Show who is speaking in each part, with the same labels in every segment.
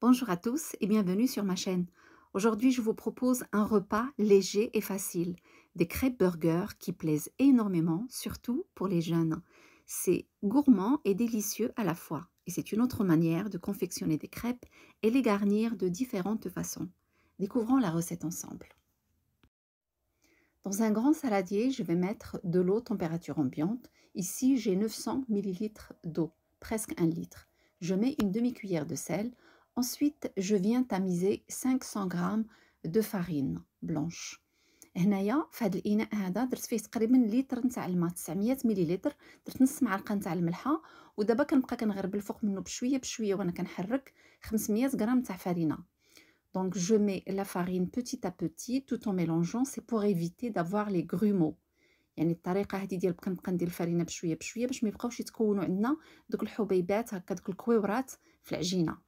Speaker 1: Bonjour à tous et bienvenue sur ma chaîne. Aujourd'hui, je vous propose un repas léger et facile, des crêpes burgers qui plaisent énormément, surtout pour les jeunes. C'est gourmand et délicieux à la fois, et c'est une autre manière de confectionner des crêpes et les garnir de différentes façons. Découvrons la recette ensemble. Dans un grand saladier, je vais mettre de l'eau température ambiante. Ici, j'ai 900 ml d'eau, presque un litre. Je mets une demi-cuillère de sel, Ensuite, je viens tamiser 500 g de farine blanche. هنايا في هذا الاناء هذا درت فيه تقريبا لتر نتاع الماء 900 مليلتر درت نص معلقه نتاع الملحه ودابا كنبقى كنغرب الفوق منه بشويه بشويه وانا كنحرك 500 غرام تاع فرينه دونك جو مي لا فارين petit à petit tout en ميلونجون سي بور ايفيتي دافوار لي غرومو يعني الطريقه هذه ديال كنبقى ندير الفرينه بشويه بشويه باش ما يبقاوش يتكونوا عندنا دوك الحبيبات هكا دوك الكويورات في العجينه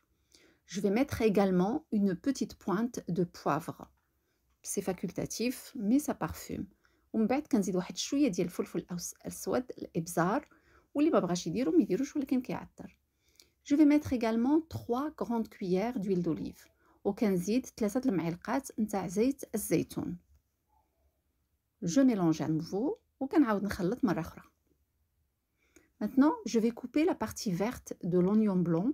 Speaker 1: je vais mettre également une petite pointe de poivre. C'est facultatif, mais ça parfume. On va mettre un peu de fulful al-swad, l'ibzar, ou les babrachi diro, mais diro, je vais mettre également 3 grandes cuillères d'huile d'olive. Au kanzid, tlasat l'ma'ilqat, nta zeyt zeytoun. Je mélange à nouveau. Au une n'khalat marachra. Maintenant, je vais couper la partie verte de l'oignon blanc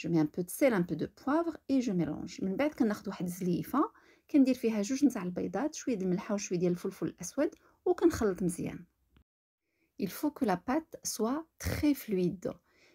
Speaker 1: je mets un peu de sel un peu de poivre et je mélange من بعد ديال الفلفل مزيان il faut que la pâte soit très fluide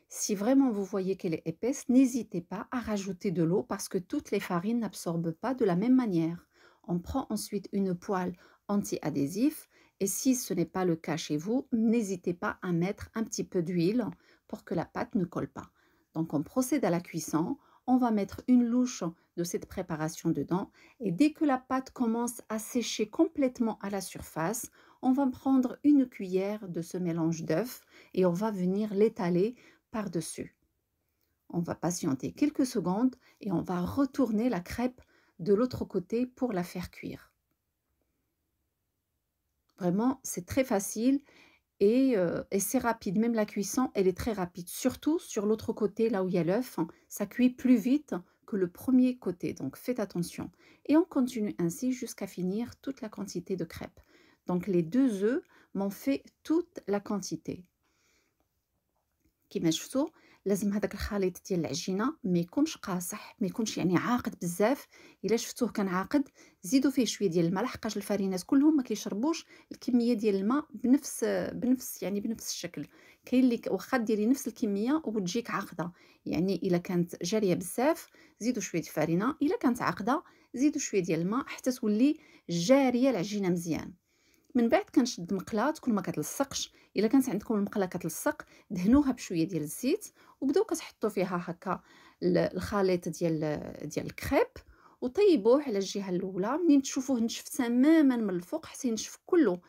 Speaker 1: si vraiment vous voyez qu'elle est épaisse n'hésitez pas à rajouter de l'eau parce que toutes les farines n'absorbent pas de la même manière on prend ensuite une poêle anti-adhésif et si ce n'est pas le cas chez vous, n'hésitez pas à mettre un petit peu d'huile pour que la pâte ne colle pas. Donc on procède à la cuisson, on va mettre une louche de cette préparation dedans et dès que la pâte commence à sécher complètement à la surface, on va prendre une cuillère de ce mélange d'œufs et on va venir l'étaler par-dessus. On va patienter quelques secondes et on va retourner la crêpe de l'autre côté pour la faire cuire. Vraiment, c'est très facile et, c'est rapide. Même la cuisson, elle est très rapide. Surtout sur l'autre côté, là où il y a l'œuf, hein, ça cuit plus vite que le premier côté. Donc faites attention. Et on continue ainsi jusqu'à finir toute la quantité de crêpes. Donc les deux œufs m'ont fait toute la quantité. Qui لازم هذاك الخليط ديال العجينه ما يكونش قاصح ما يكونش يعني عاقد بزاف الا شفتوه كان عاقد زيدوا فيه شويه ديال الماء لحقاش الفرينات كلهم ما كيشربوش الكميه ديال الماء بنفس بنفس يعني بنفس الشكل كاين اللي واخا ديري نفس الكميه وتجيك عاقده يعني الا كانت جاريه بزاف زيدوا شويه ديال الفرينه الا كانت عاقده زيدوا شويه ديال الماء حتى تولي جاريه العجينه مزيان من بعد كنشد مقلاه تكون ما كتلصقش الا كانت عندكم المقله كتلصق دهنوها بشويه ديال الزيت وبداو كتحطوا فيها هكا الخليط ديال ديال الكريب وطيبوه على الجهه الاولى منين تشوفوه نشف تماما من الفوق حتى ينشف كله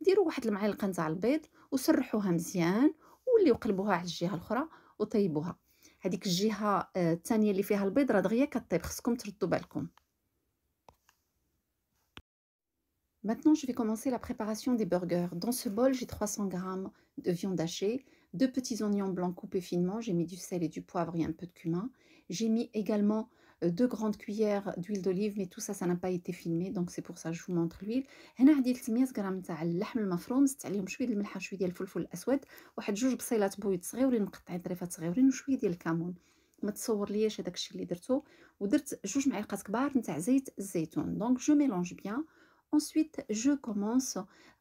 Speaker 1: ديروا واحد المعلقه نتاع البيض وسرحوها مزيان ووليو قلبوها على الجهه الاخرى وطيبوها هذيك الجهه آه، الثانيه اللي فيها البيض راه دغيا كطيب خصكم تردوا بالكم Maintenant, je vais commencer la préparation des burgers. Dans ce bol, j'ai 300 g de viande hachée, deux petits oignons blancs coupés finement, j'ai mis du sel et du poivre et un peu de cumin. J'ai mis également euh, deux grandes cuillères d'huile d'olive, mais tout ça, ça n'a pas été filmé, donc c'est pour ça que je vous montre l'huile. هنا عندي 300 غرام تاع اللحم المفروم زدت عليهم شويه شويه ديال الفلفل الاسود واحد جوج بصيلات مقطعين طريفات وشويه ديال الكمون ما تصور ليش هذاك الشيء اللي ودرت جوج معلقات Donc, je mélange bien. Ensuite, je commence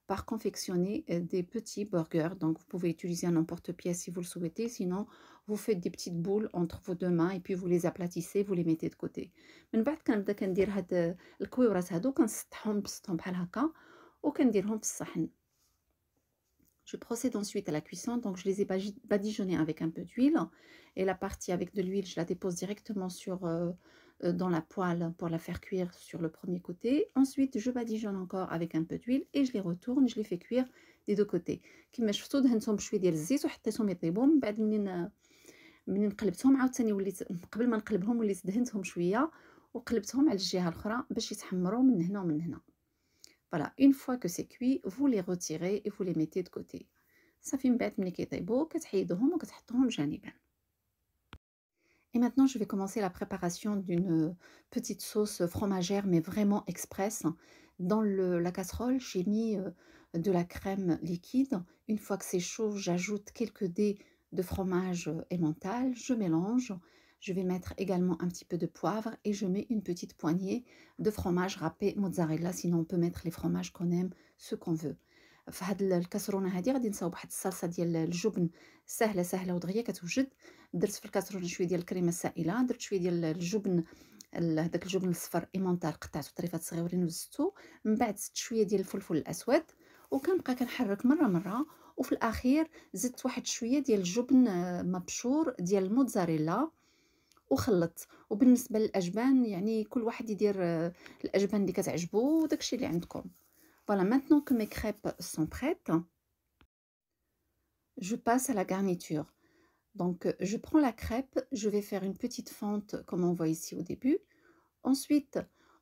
Speaker 1: par confectionner euh, des petits burgers. Donc, vous pouvez utiliser un emporte-pièce si vous le souhaitez. Sinon, vous faites des petites boules entre vos deux mains et puis vous les aplatissez, vous les mettez de côté. Euh, je procède ensuite à la cuisson, donc je les ai badigeonnés avec un peu d'huile et la partie avec de l'huile, je la dépose directement sur euh, euh, dans la poêle pour la faire cuire sur le premier côté. Ensuite, je badigeonne encore avec un peu d'huile et je les retourne, je les fais cuire des deux côtés. une fois que c'est cuit, vous les retirez et vous les mettez de côté. Et maintenant, je vais commencer la préparation d'une euh, petite sauce fromagère, mais vraiment express. Dans la casserole, j'ai mis euh, de la crème liquide. Une fois que c'est chaud, j'ajoute quelques dés de fromage emmental. Je mélange. Je vais mettre également un petit peu de poivre et je mets une petite poignée de fromage râpé mozzarella. Sinon, on peut mettre les fromages qu'on aime, ce qu'on veut. في هاد الكاسرونه هادي غادي نساوب واحد الصلصه ديال الجبن سهله سهله ودغيا كتوجد درت في الكاسرونه شويه ديال الكريمه السائله درت شويه ديال الجبن هذاك الجبن الصفر ايمونتال قطعته طريفات صغيورين وزدتو من بعد زدت شويه ديال الفلفل الاسود وكنبقى كنحرك مره مره وفي الاخير زدت واحد شويه ديال الجبن آه، مبشور ديال الموتزاريلا وخلط وبالنسبه للاجبان يعني كل واحد يدير آه، الاجبان اللي كتعجبو وداكشي اللي عندكم Voilà, maintenant que mes crêpes sont prêtes, je passe à la garniture. Donc, je prends la crêpe, je vais faire une petite fente comme on voit ici au début. Ensuite,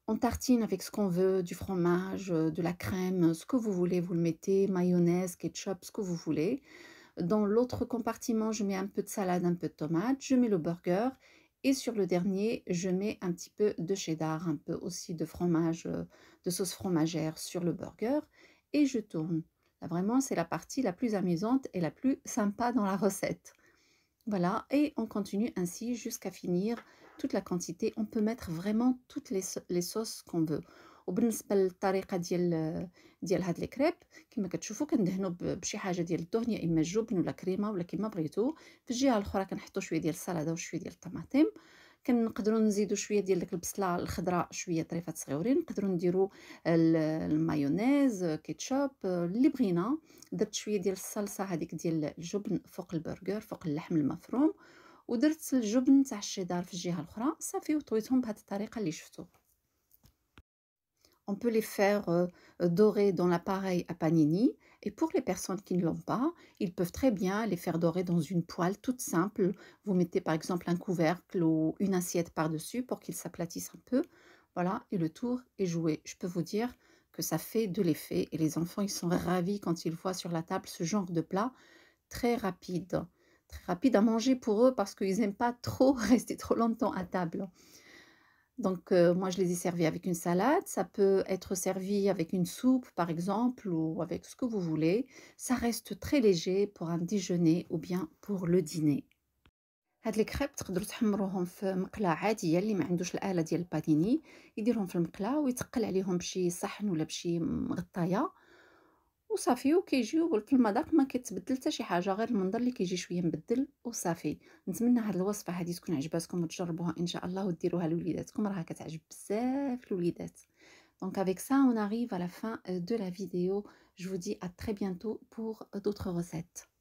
Speaker 1: on tartine avec ce qu'on veut, du fromage, de la crème, ce que vous voulez, vous le mettez, mayonnaise, ketchup, ce que vous voulez. Dans l'autre compartiment, je mets un peu de salade, un peu de tomate, je mets le burger et sur le dernier, je mets un petit peu de cheddar, un peu aussi de fromage, euh, de sauce fromagère sur le burger et je tourne. Là, vraiment, c'est la partie la plus amusante et la plus sympa dans la recette. Voilà, et on continue ainsi jusqu'à finir toute la quantité. On peut mettre vraiment toutes les, les sauces qu'on veut. وبالنسبه للطريقه ديال ديال هاد لي كريب كما كتشوفوا كندهنوا بشي حاجه ديال الدهن يا اما الجبن ولا كريمه ولا كما بغيتو في الجهه الاخرى كنحطوا شويه ديال السلطه وشويه ديال الطماطم كنقدروا نزيدوا شويه ديال ديك البصله الخضراء شويه طريفات صغيورين نقدروا نديروا المايونيز كيتشوب اللي بغينا درت شويه ديال الصلصه هذيك ديال الجبن فوق البرجر فوق اللحم المفروم ودرت الجبن تاع الشيدار في الجهه الاخرى صافي وطويتهم بهذه الطريقه اللي شفتوا on peut les faire dorer dans l'appareil à panini. Et pour les personnes qui ne l'ont pas, ils peuvent très bien les faire dorer dans une poêle toute simple. Vous mettez par exemple un couvercle ou une assiette par-dessus pour qu'ils s'aplatissent un peu. Voilà, et le tour est joué. Je peux vous dire que ça fait de l'effet et les enfants, ils sont ravis quand ils voient sur la table ce genre de plat très rapide. Très rapide à manger pour eux parce qu'ils n'aiment pas trop rester trop longtemps à table. Donc, moi, je les ai servis avec une salade. Ça peut être servi avec une soupe, par exemple, ou avec ce que vous voulez. Ça reste très léger pour un déjeuner ou bien pour le dîner. les هاد لي pas تقدروا تحمروهم في مقلاة عادية اللي ما عندوش الآلة ديال الباتيني يديرهم في المقلاة ويتقل عليهم بشي صحن ولا بشي مغطاية وصافي وكيجيو في المذاق ما كيتبدل حتى شي حاجه غير المنظر اللي كيجي شويه مبدل وصافي نتمنى هاد الوصفه هادي تكون عجباتكم وتجربوها ان شاء الله وديروها لوليداتكم راها كتعجب بزاف الوليدات دونك افيك سا اون اريف على فان دو لا فيديو جو دي ا تري بيانتو بور دوتغ pour euh,